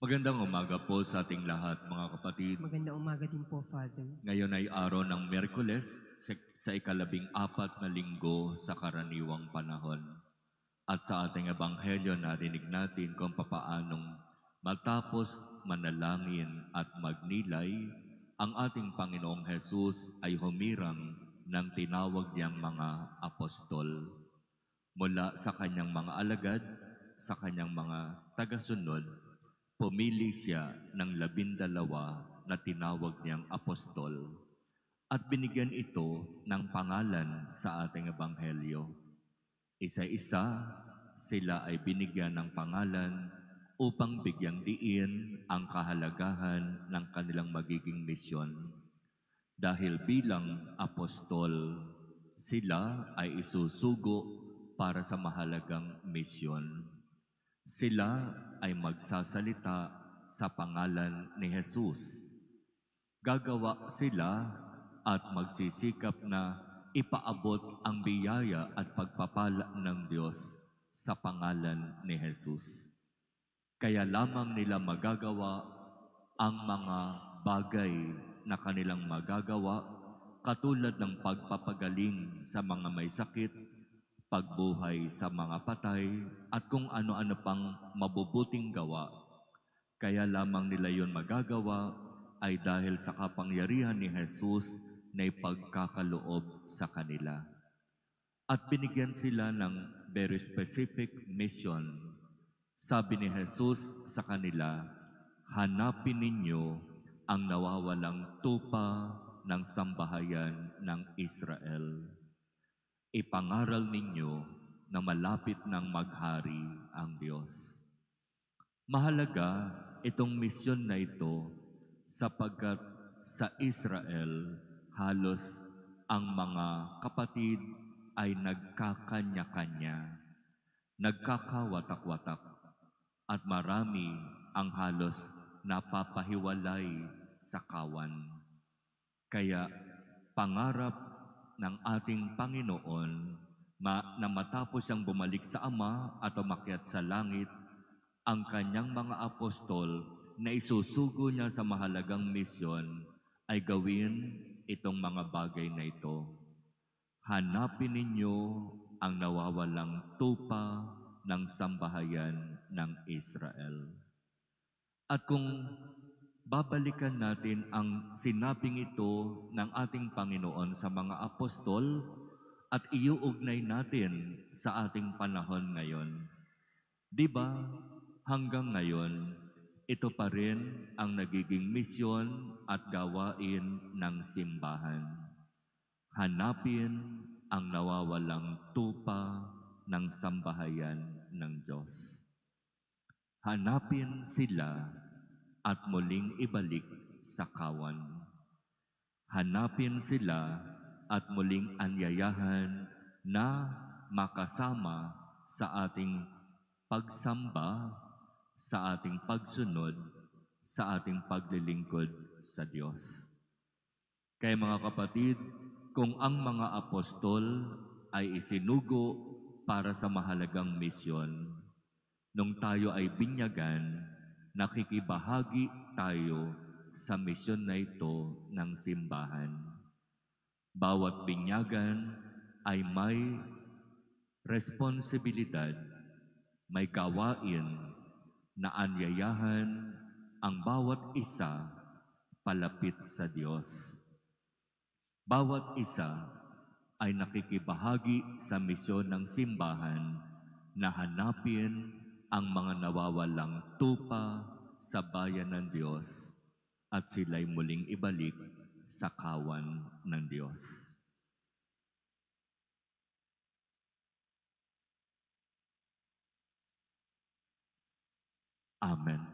Magandang umaga po sa ating lahat, mga kapatid. Magandang umaga din po, Father. Ngayon ay araw ng Merkules sa ikalabing apat na linggo sa karaniwang panahon. At sa ating ebanghelyo, narinig natin kung papaanong matapos manalangin at magnilay, ang ating Panginoong Hesus ay humirang ng tinawag niyang mga apostol. Mula sa kanyang mga alagad, sa kanyang mga tagasunod, Pumili siya ng labindalawa na tinawag niyang apostol at binigyan ito ng pangalan sa ating ebanghelyo. Isa-isa sila ay binigyan ng pangalan upang bigyang diin ang kahalagahan ng kanilang magiging misyon. Dahil bilang apostol, sila ay isusugo para sa mahalagang misyon. Sila ay magsasalita sa pangalan ni Jesus. Gagawa sila at magsisikap na ipaabot ang biyaya at pagpapala ng Diyos sa pangalan ni Jesus. Kaya lamang nila magagawa ang mga bagay na kanilang magagawa katulad ng pagpapagaling sa mga may sakit pagbuhay sa mga patay at kung ano-ano pang mabubuting gawa. Kaya lamang nila yon magagawa ay dahil sa kapangyarihan ni Jesus na ipagkakaloob sa kanila. At binigyan sila ng very specific mission. Sabi ni Jesus sa kanila, hanapin ninyo ang nawawalang tupa ng sambahayan ng Israel ipangaral ninyo na malapit ng maghari ang Diyos. Mahalaga itong misyon na ito sapagkat sa Israel halos ang mga kapatid ay nagkakanya-kanya, nagkakawatak-watak, at marami ang halos napapahiwalay sa kawan. Kaya pangarap ng ating Panginoon ma na matapos ang bumalik sa Ama at umakyat sa langit, ang kanyang mga apostol na isusugo niya sa mahalagang misyon ay gawin itong mga bagay na ito. Hanapin ninyo ang nawawalang tupa ng sambahayan ng Israel. At kung babalikan natin ang sinabing ito ng ating Panginoon sa mga apostol at iuugnay natin sa ating panahon ngayon. Di ba, hanggang ngayon, ito pa rin ang nagiging misyon at gawain ng simbahan. Hanapin ang nawawalang tupa ng sambahayan ng Diyos. Hanapin sila at muling ibalik sa kawan. Hanapin sila at muling anyayahan na makasama sa ating pagsamba, sa ating pagsunod, sa ating paglilingkod sa Diyos. Kay mga kapatid, kung ang mga apostol ay isinugo para sa mahalagang misyon, nung tayo ay binyagan, nakikibahagi tayo sa misyon na ito ng simbahan. Bawat binyagan ay may responsibilidad, may gawain na anyayahan ang bawat isa palapit sa Diyos. Bawat isa ay nakikibahagi sa misyon ng simbahan na hanapin ang mga nawawalang tupa sa bayan ng Diyos at sila'y muling ibalik sa kawan ng Diyos. Amen.